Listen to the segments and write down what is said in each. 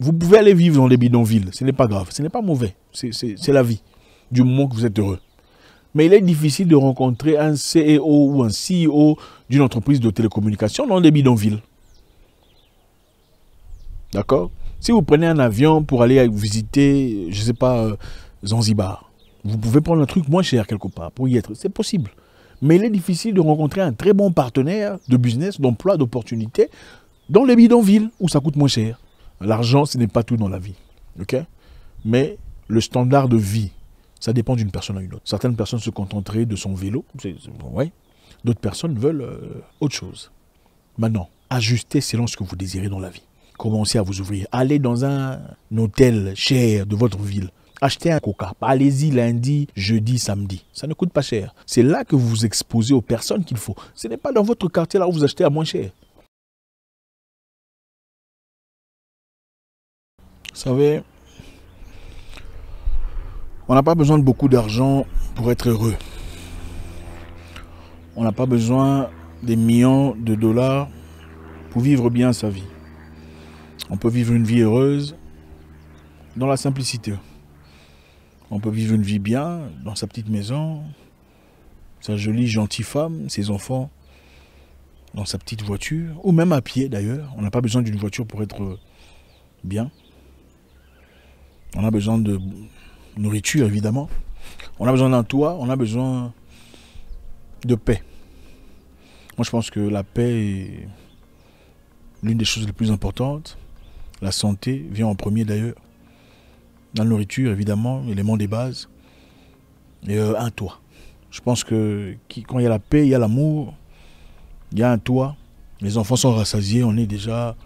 Vous pouvez aller vivre dans des bidonvilles, ce n'est pas grave, ce n'est pas mauvais, c'est la vie, du moment que vous êtes heureux. Mais il est difficile de rencontrer un CEO ou un CEO d'une entreprise de télécommunication dans des bidonvilles. D'accord Si vous prenez un avion pour aller visiter, je ne sais pas, euh, Zanzibar, vous pouvez prendre un truc moins cher quelque part pour y être, c'est possible. Mais il est difficile de rencontrer un très bon partenaire de business, d'emploi, d'opportunité dans les bidonvilles où ça coûte moins cher. L'argent, ce n'est pas tout dans la vie. Mais le standard de vie, ça dépend d'une personne à une autre. Certaines personnes se contenteraient de son vélo, d'autres personnes veulent euh, autre chose. Maintenant, ajustez selon ce que vous désirez dans la vie. Commencez à vous ouvrir. Allez dans un hôtel cher de votre ville. Achetez un coca. Allez-y lundi, jeudi, samedi. Ça ne coûte pas cher. C'est là que vous vous exposez aux personnes qu'il faut. Ce n'est pas dans votre quartier là où vous achetez à moins cher. savez, on n'a pas besoin de beaucoup d'argent pour être heureux. On n'a pas besoin des millions de dollars pour vivre bien sa vie. On peut vivre une vie heureuse dans la simplicité. On peut vivre une vie bien dans sa petite maison, sa jolie, gentille femme, ses enfants, dans sa petite voiture, ou même à pied d'ailleurs. On n'a pas besoin d'une voiture pour être bien. On a besoin de nourriture, évidemment. On a besoin d'un toit, on a besoin de paix. Moi, je pense que la paix est l'une des choses les plus importantes. La santé vient en premier d'ailleurs. La nourriture, évidemment, élément des bases. Et euh, un toit. Je pense que quand il y a la paix, il y a l'amour, il y a un toit. Les enfants sont rassasiés, on, est déjà,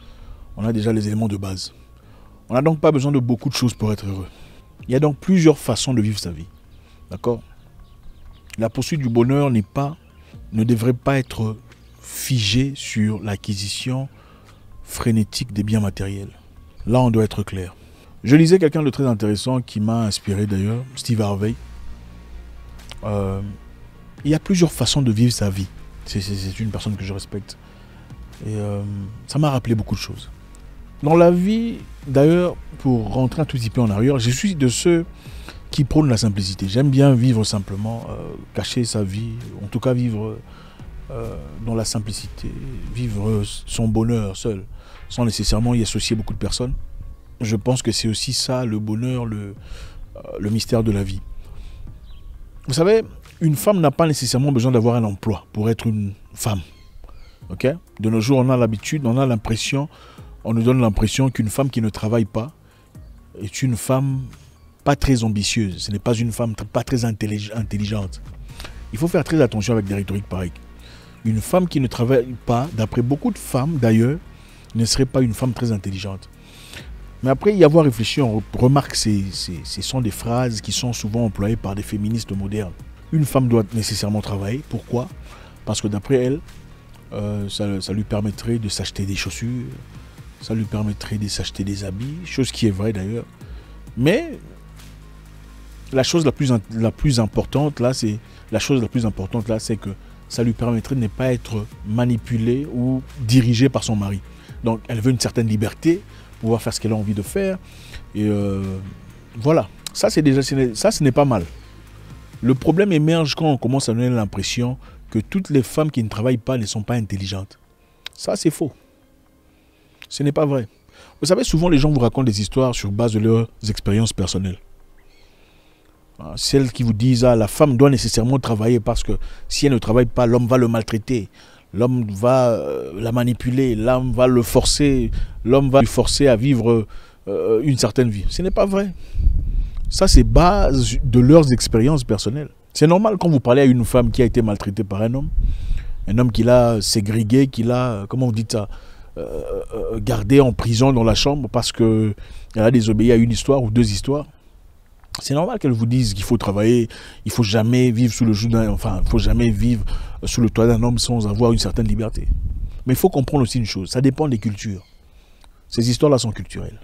on a déjà les éléments de base. On n'a donc pas besoin de beaucoup de choses pour être heureux. Il y a donc plusieurs façons de vivre sa vie. D'accord La poursuite du bonheur n'est pas, ne devrait pas être figée sur l'acquisition frénétique des biens matériels. Là, on doit être clair. Je lisais quelqu'un de très intéressant qui m'a inspiré d'ailleurs, Steve Harvey. Euh, il y a plusieurs façons de vivre sa vie. C'est une personne que je respecte. Et euh, ça m'a rappelé beaucoup de choses. Dans la vie, d'ailleurs, pour rentrer un tout petit peu en arrière, je suis de ceux qui prônent la simplicité. J'aime bien vivre simplement, euh, cacher sa vie, en tout cas vivre euh, dans la simplicité, vivre son bonheur seul, sans nécessairement y associer beaucoup de personnes. Je pense que c'est aussi ça le bonheur, le, euh, mystère de la vie. Vous savez, une femme n'a pas nécessairement besoin d'avoir un emploi pour être une femme. de nos jours, on a l'habitude, on a l'impression on nous donne l'impression qu'une femme qui ne travaille pas est une femme pas très ambitieuse, ce n'est pas une femme pas très intelligente. Il faut faire très attention avec des rhétoriques pareilles. Une femme qui ne travaille pas, d'après beaucoup de femmes d'ailleurs, ne serait pas une femme très intelligente. Mais après y avoir réfléchi, on remarque que ce sont des phrases qui sont souvent employées par des féministes modernes. Une femme doit nécessairement travailler. Pourquoi Parce que d'après elle, euh, ça lui permettrait de s'acheter des chaussures, ça lui permettrait de s'acheter des habits, chose qui est vraie d'ailleurs. Mais la chose la plus, la plus importante là, c'est la chose la plus importante là, c'est que ça lui permettrait de ne pas être manipulée ou dirigée par son mari. Donc elle veut une certaine liberté, pouvoir faire ce qu'elle a envie de faire. Et euh, voilà, ça c'est déjà ça ce n'est pas mal. Le problème émerge quand on commence à donner l'impression que toutes les femmes qui ne travaillent pas ne sont pas intelligentes. Ça c'est faux. Ce n'est pas vrai. Vous savez, souvent les gens vous racontent des histoires sur base de leurs expériences personnelles. Ah, celles qui vous disent, ah, la femme doit nécessairement travailler parce que si elle ne travaille pas, l'homme va le maltraiter, l'homme va euh, la manipuler, l'homme va le forcer, l'homme va lui forcer à vivre euh, une certaine vie. Ce n'est pas vrai. Ça, c'est base de leurs expériences personnelles. C'est normal quand vous parlez à une femme qui a été maltraitée par un homme, un homme qui l'a ségrégée, qui l'a, comment vous dites ça, euh, euh, gardée en prison dans la chambre parce qu'elle a désobéi à une histoire ou deux histoires. C'est normal qu'elle vous dise qu'il faut travailler, il faut jamais vivre sous le joug enfin, il faut jamais vivre sous le toit d'un homme sans avoir une certaine liberté. Mais il faut comprendre aussi une chose, ça dépend des cultures. Ces histoires-là sont culturelles.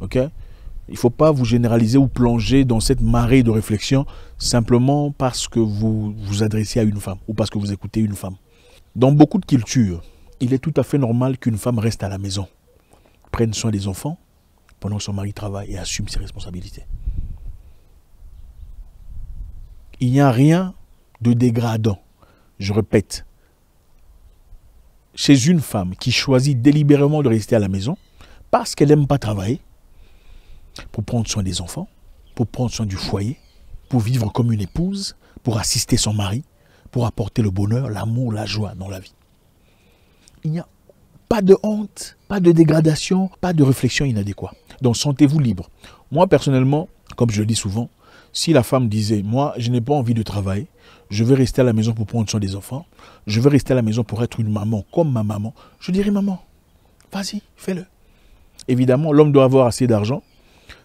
Ok Il ne faut pas vous généraliser ou plonger dans cette marée de réflexion simplement parce que vous vous adressez à une femme ou parce que vous écoutez une femme. Dans beaucoup de cultures, il est tout à fait normal qu'une femme reste à la maison, prenne soin des enfants pendant que son mari travaille et assume ses responsabilités. Il n'y a rien de dégradant, je répète, chez une femme qui choisit délibérément de rester à la maison parce qu'elle n'aime pas travailler pour prendre soin des enfants, pour prendre soin du foyer, pour vivre comme une épouse, pour assister son mari, pour apporter le bonheur, l'amour, la joie dans la vie il n'y a pas de honte, pas de dégradation, pas de réflexion inadéquate. Donc sentez-vous libre. Moi personnellement, comme je le dis souvent, si la femme disait, moi je n'ai pas envie de travailler, je veux rester à la maison pour prendre soin des enfants, je veux rester à la maison pour être une maman comme ma maman, je dirais maman, vas-y, fais-le. Évidemment, l'homme doit avoir assez d'argent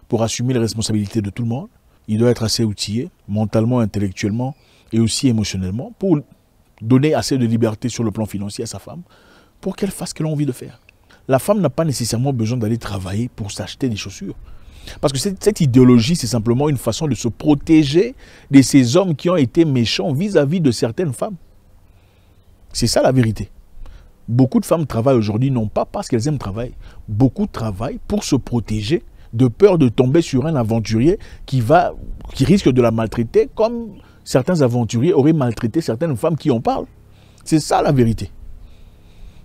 pour assumer les responsabilités de tout le monde. Il doit être assez outillé, mentalement, intellectuellement et aussi émotionnellement, pour donner assez de liberté sur le plan financier à sa femme, pour qu'elle fasse ce qu'elle a envie de faire. La femme n'a pas nécessairement besoin d'aller travailler pour s'acheter des chaussures. Parce que cette, idéologie, c'est simplement une façon de se protéger de ces hommes qui ont été méchants vis-à-vis de certaines femmes. C'est ça la vérité. Beaucoup de femmes travaillent aujourd'hui non pas parce qu'elles aiment travailler. Beaucoup travaillent pour se protéger de peur de tomber sur un aventurier qui, va, qui risque de la maltraiter comme certains aventuriers auraient maltraité certaines femmes qui en parlent. C'est ça la vérité.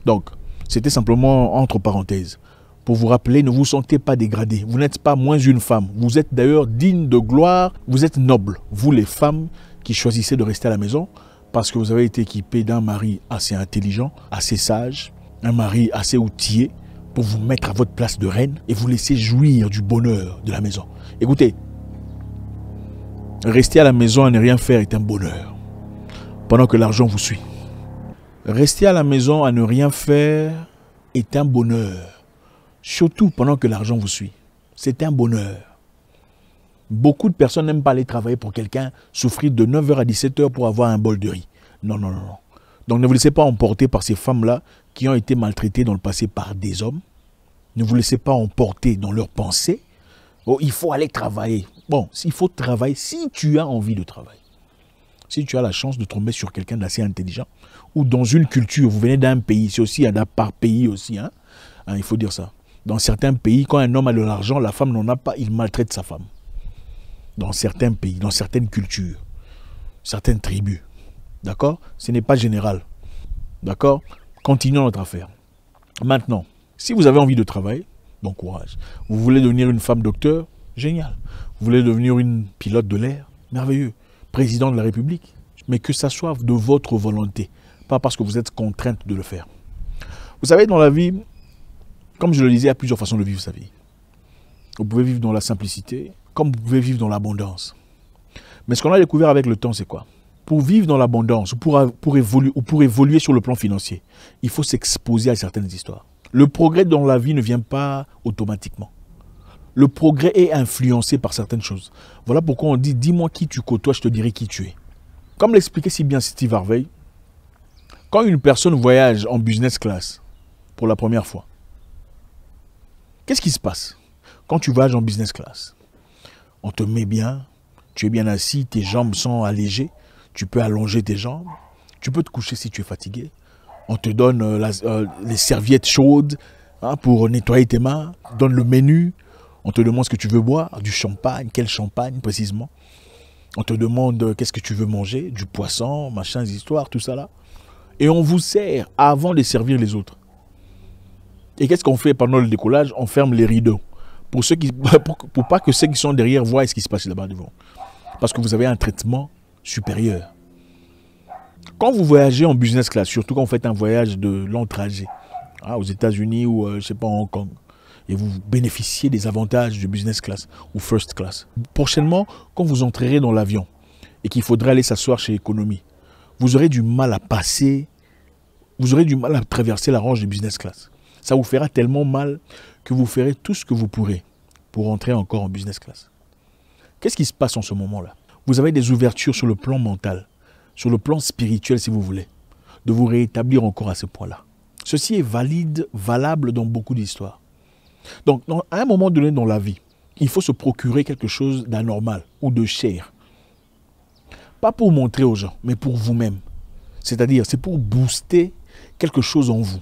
Donc, c'était simplement entre parenthèses. Pour vous rappeler, ne vous sentez pas dégradé. Vous n'êtes pas moins une femme. Vous êtes d'ailleurs digne de gloire. Vous êtes noble. Vous, les femmes qui choisissez de rester à la maison parce que vous avez été équipé d'un mari assez intelligent, assez sage, un mari assez outillé pour vous mettre à votre place de reine et vous laisser jouir du bonheur de la maison. Écoutez, rester à la maison à ne rien faire est un bonheur pendant que l'argent vous suit. Rester à la maison à ne rien faire est un bonheur, surtout pendant que l'argent vous suit. C'est un bonheur. Beaucoup de personnes n'aiment pas aller travailler pour quelqu'un, souffrir de 9h à 17h pour avoir un bol de riz. Non, non, non, non. Donc ne vous laissez pas emporter par ces femmes-là qui ont été maltraitées dans le passé par des hommes. Ne vous laissez pas emporter dans leurs pensées. Oh, il faut aller travailler. Bon, il faut travailler si tu as envie de travailler. Si tu as la chance de tomber sur quelqu'un d'assez intelligent, ou dans une culture, vous venez d'un pays, c'est aussi par pays aussi, hein, hein, il faut dire ça. Dans certains pays, quand un homme a de l'argent, la femme n'en a pas, il maltraite sa femme. Dans certains pays, dans certaines cultures, certaines tribus. D'accord Ce n'est pas général. D'accord Continuons notre affaire. Maintenant, si vous avez envie de travailler, bon courage. Vous voulez devenir une femme docteur Génial. Vous voulez devenir une pilote de l'air Merveilleux président de la République, mais que ça soit de votre volonté, pas parce que vous êtes contrainte de le faire. Vous savez, dans la vie, comme je le disais, il y a plusieurs façons de vivre sa vie. Vous pouvez vivre dans la simplicité, comme vous pouvez vivre dans l'abondance. Mais ce qu'on a découvert avec le temps, c'est quoi Pour vivre dans l'abondance, pour, pour ou pour évoluer sur le plan financier, il faut s'exposer à certaines histoires. Le progrès dans la vie ne vient pas automatiquement le progrès est influencé par certaines choses. Voilà pourquoi on dit dis-moi qui tu côtoies, je te dirai qui tu es. Comme l'expliquait si bien Steve Harvey, quand une personne voyage en business class pour la première fois, qu'est-ce qui se passe quand tu voyages en business class On te met bien, tu es bien assis, tes jambes sont allégées, tu peux allonger tes jambes, tu peux te coucher si tu es fatigué. On te donne euh, euh, les serviettes chaudes hein, pour nettoyer tes mains, donne le menu, on te demande ce que tu veux boire, du champagne, quel champagne précisément. On te demande euh, qu'est-ce que tu veux manger, du poisson, machin, histoire, histoires, tout ça là. Et on vous sert avant de servir les autres. Et qu'est-ce qu'on fait pendant le décollage On ferme les rideaux. Pour, ceux qui, pour, pas que ceux qui sont derrière voient ce qui se passe là-bas devant. Parce que vous avez un traitement supérieur. Quand vous voyagez en business class, surtout quand vous faites un voyage de long trajet, hein, aux États-Unis ou, je euh, je sais pas, en Hong Kong, et vous bénéficiez des avantages du business class ou first class. Prochainement, quand vous entrerez dans l'avion et qu'il faudra aller s'asseoir chez économie, vous aurez du mal à passer, vous aurez du mal à traverser la range de business class. Ça vous fera tellement mal que vous ferez tout ce que vous pourrez pour entrer encore en business class. Qu'est-ce qui se passe en ce moment-là Vous avez des ouvertures sur le plan mental, sur le plan spirituel si vous voulez, de vous rétablir encore à ce point-là. Ceci est valide, valable dans beaucoup d'histoires. Donc, à un moment donné dans la vie, il faut se procurer quelque chose d'anormal ou de cher. Pas pour montrer aux gens, mais pour vous-même. C'est-à-dire, c'est pour booster quelque chose en vous.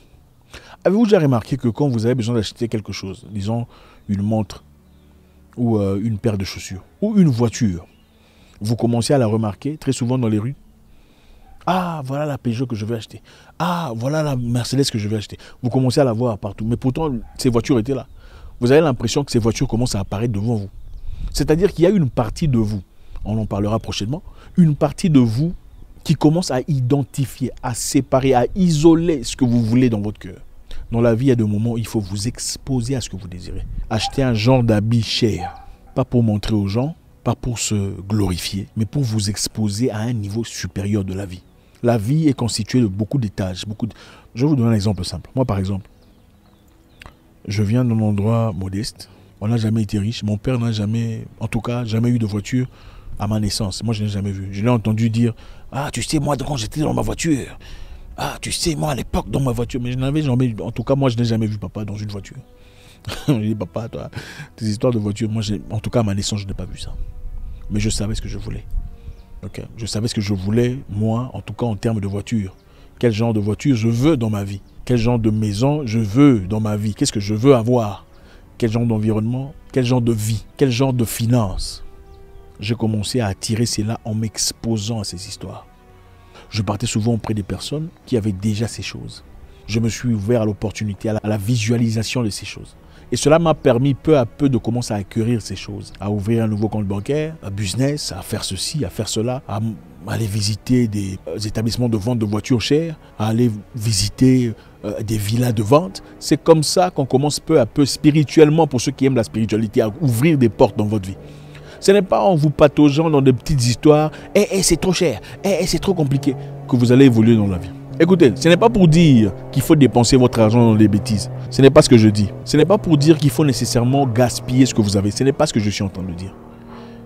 Avez-vous déjà remarqué que quand vous avez besoin d'acheter quelque chose, disons une montre ou euh, une paire de chaussures ou une voiture, vous commencez à la remarquer très souvent dans les rues ah, voilà la Peugeot que je vais acheter. Ah, voilà la Mercedes que je vais acheter. Vous commencez à la voir partout. Mais pourtant, ces voitures étaient là. Vous avez l'impression que ces voitures commencent à apparaître devant vous. C'est-à-dire qu'il y a une partie de vous, on en parlera prochainement, une partie de vous qui commence à identifier, à séparer, à isoler ce que vous voulez dans votre cœur. Dans la vie, il y a des moments où il faut vous exposer à ce que vous désirez. Acheter un genre d'habit cher, pas pour montrer aux gens, pas pour se glorifier, mais pour vous exposer à un niveau supérieur de la vie la vie est constituée de beaucoup d'étages. Beaucoup Je vais vous donner un exemple simple. Moi, par exemple, je viens d'un endroit modeste. On n'a jamais été riche. Mon père n'a jamais, en tout cas, jamais eu de voiture à ma naissance. Moi, je n'ai jamais vu. Je l'ai entendu dire Ah, tu sais, moi, quand j'étais dans ma voiture. Ah, tu sais, moi, à l'époque, dans ma voiture. Mais je n'avais jamais. En tout cas, moi, je n'ai jamais vu papa dans une voiture. je dit, Papa, toi, tes histoires de voiture, moi, en tout cas, à ma naissance, je n'ai pas vu ça. Mais je savais ce que je voulais. Je savais ce que je voulais, moi, en tout cas en termes de voiture. Quel genre de voiture je veux dans ma vie Quel genre de maison je veux dans ma vie Qu'est-ce que je veux avoir Quel genre d'environnement Quel genre de vie Quel genre de finances J'ai commencé à attirer cela en m'exposant à ces histoires. Je partais souvent auprès des personnes qui avaient déjà ces choses. Je me suis ouvert à l'opportunité, à la visualisation de ces choses. Et cela m'a permis peu à peu de commencer à acquérir ces choses, à ouvrir un nouveau compte bancaire, un business, à faire ceci, à faire cela, à aller visiter des euh, établissements de vente de voitures chères, à aller visiter euh, des villas de vente. C'est comme ça qu'on commence peu à peu spirituellement, pour ceux qui aiment la spiritualité, à ouvrir des portes dans votre vie. Ce n'est pas en vous pataugeant dans des petites histoires, et eh, eh, c'est trop cher, et eh, hé eh, c'est trop compliqué, que vous allez évoluer dans la vie. Écoutez, ce n'est pas pour dire qu'il faut dépenser votre argent dans des bêtises. Ce n'est pas ce que je dis. Ce n'est pas pour dire qu'il faut nécessairement gaspiller ce que vous avez. Ce n'est pas ce que je suis en train de dire.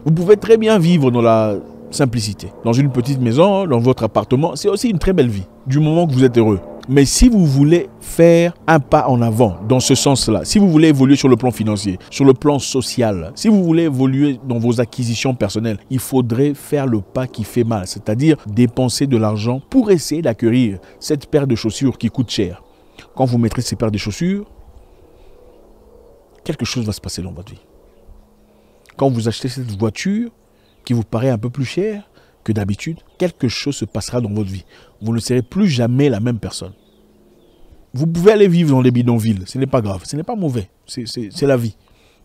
Vous pouvez très bien vivre dans la simplicité. Dans une petite maison, dans votre appartement, c'est aussi une très belle vie, du moment que vous êtes heureux. Mais si vous voulez faire un pas en avant dans ce sens-là, si vous voulez évoluer sur le plan financier, sur le plan social, si vous voulez évoluer dans vos acquisitions personnelles, il faudrait faire le pas qui fait mal, c'est-à-dire dépenser de l'argent pour essayer d'acquérir cette paire de chaussures qui coûte cher. Quand vous mettrez ces paires de chaussures, quelque chose va se passer dans votre vie. Quand vous achetez cette voiture qui vous paraît un peu plus chère, d'habitude, quelque chose se passera dans votre vie. Vous ne serez plus jamais la même personne. Vous pouvez aller vivre dans des bidonvilles, ce n'est pas grave, ce n'est pas mauvais, c'est la vie,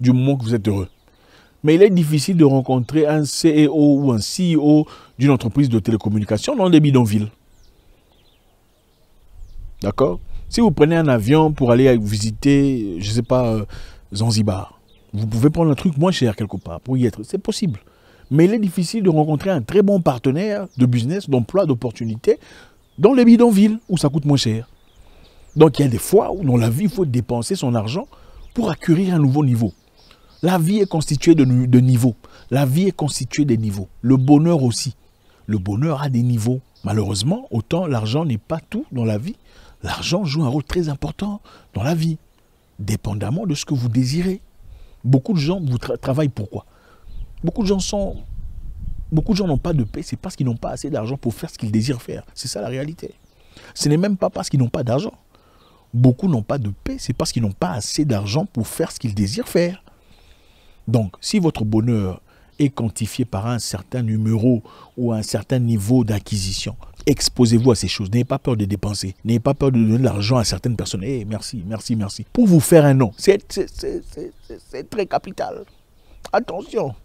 du moment que vous êtes heureux. Mais il est difficile de rencontrer un CEO ou un CEO d'une entreprise de télécommunication dans des bidonvilles. D'accord Si vous prenez un avion pour aller visiter, je ne sais pas, euh, Zanzibar, vous pouvez prendre un truc moins cher quelque part pour y être. C'est possible. Mais il est difficile de rencontrer un très bon partenaire de business, d'emploi, d'opportunité dans les bidonvilles où ça coûte moins cher. Donc il y a des fois où dans la vie, il faut dépenser son argent pour acquérir un nouveau niveau. La vie est constituée de, niveaux. La vie est constituée des niveaux. Le bonheur aussi. Le bonheur a des niveaux. Malheureusement, autant l'argent n'est pas tout dans la vie, l'argent joue un rôle très important dans la vie, dépendamment de ce que vous désirez. Beaucoup de gens vous travaillent pourquoi Beaucoup de gens sont. Beaucoup de gens n'ont pas de paix, c'est parce qu'ils n'ont pas assez d'argent pour faire ce qu'ils désirent faire. C'est ça la réalité. Ce n'est même pas parce qu'ils n'ont pas d'argent. Beaucoup n'ont pas de paix, c'est parce qu'ils n'ont pas assez d'argent pour faire ce qu'ils désirent faire. Donc, si votre bonheur est quantifié par un certain numéro ou un certain niveau d'acquisition, exposez-vous à ces choses. N'ayez pas peur de dépenser. N'ayez pas peur de donner de l'argent à certaines personnes. Eh, merci, merci, merci. Pour vous faire un nom, c'est très capital. Attention,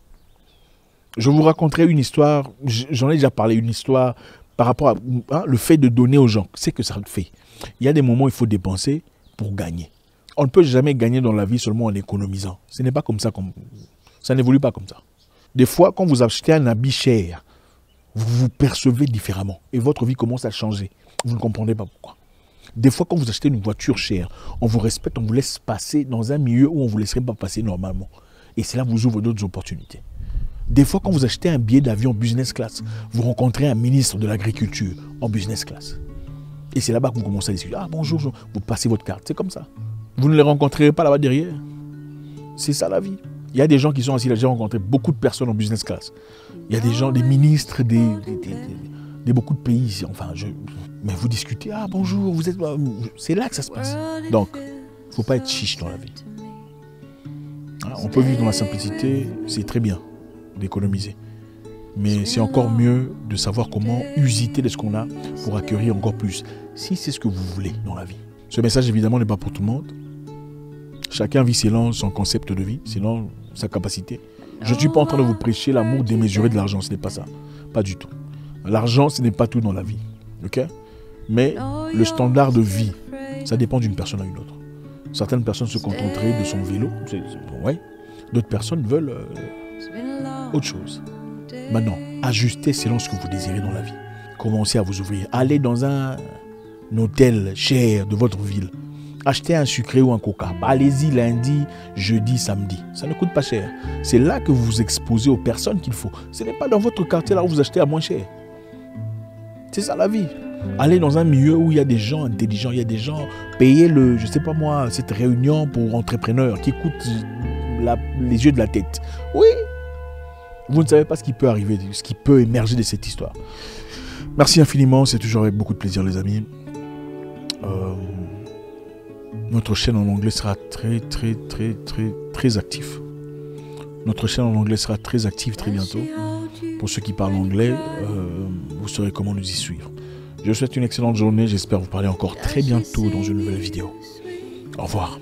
je vous raconterai une histoire, j'en ai déjà parlé, une histoire par rapport à hein, le fait de donner aux gens. C'est que ça le fait. Il y a des moments où il faut dépenser pour gagner. On ne peut jamais gagner dans la vie seulement en économisant. Ce n'est pas comme ça. Ça n'évolue pas comme ça. Des fois, quand vous achetez un habit cher, vous vous percevez différemment et votre vie commence à changer. Vous ne comprenez pas pourquoi. Des fois, quand vous achetez une voiture chère, on vous respecte, on vous laisse passer dans un milieu où on ne vous laisserait pas passer normalement. Et cela vous ouvre d'autres opportunités. Des fois, quand vous achetez un billet d'avion business class, vous rencontrez un ministre de l'agriculture en business class. Et c'est là-bas qu'on commence à discuter. Ah bonjour, vous passez votre carte. C'est comme ça. Vous ne les rencontrerez pas là-bas derrière. C'est ça la vie. Il y a des gens qui sont assis là. J'ai rencontré beaucoup de personnes en business class. Il y a des gens, des ministres, des, des, beaucoup de pays Enfin, mais vous discutez. Ah bonjour, vous êtes. C'est là que ça se passe. Donc, il ne faut pas être chiche dans la vie. Ah, on peut vivre dans la simplicité, c'est très bien d'économiser. Mais c'est encore mieux de savoir comment usiter de ce qu'on a pour accueillir encore plus, si c'est ce que vous voulez dans la vie. Ce message, évidemment, n'est pas pour tout le monde. Chacun vit selon son concept de vie, selon sa capacité. Je ne suis pas en train de vous prêcher l'amour démesuré de l'argent, ce n'est pas ça. Pas du tout. L'argent, ce n'est pas tout dans la vie. ok Mais le standard de vie, ça dépend d'une personne à une autre. Certaines personnes se contenteraient de son vélo, d'autres personnes veulent euh, autre chose. Maintenant, ajustez selon ce que vous désirez dans la vie. Commencez à vous ouvrir. Allez dans un, hôtel cher de votre ville. Achetez un sucré ou un coca. Allez-y lundi, jeudi, samedi. Ça ne coûte pas cher. C'est là que vous vous exposez aux personnes qu'il faut. Ce n'est pas dans votre quartier là où vous achetez à moins cher. C'est ça la vie. Allez dans un milieu où il y a des gens intelligents, il y a des gens. Payez le, je sais pas moi, cette réunion pour entrepreneurs qui coûte les yeux de la tête. Oui, vous ne savez pas ce qui peut arriver, ce qui peut émerger de cette histoire. Merci infiniment, c'est toujours avec beaucoup de plaisir les amis. Euh, notre chaîne en anglais sera très très très très très active. Notre chaîne en anglais sera très active très bientôt. Pour ceux qui parlent anglais, euh, vous saurez comment nous y suivre. Je vous souhaite une excellente journée, j'espère vous parler encore très bientôt dans une nouvelle vidéo. Au revoir.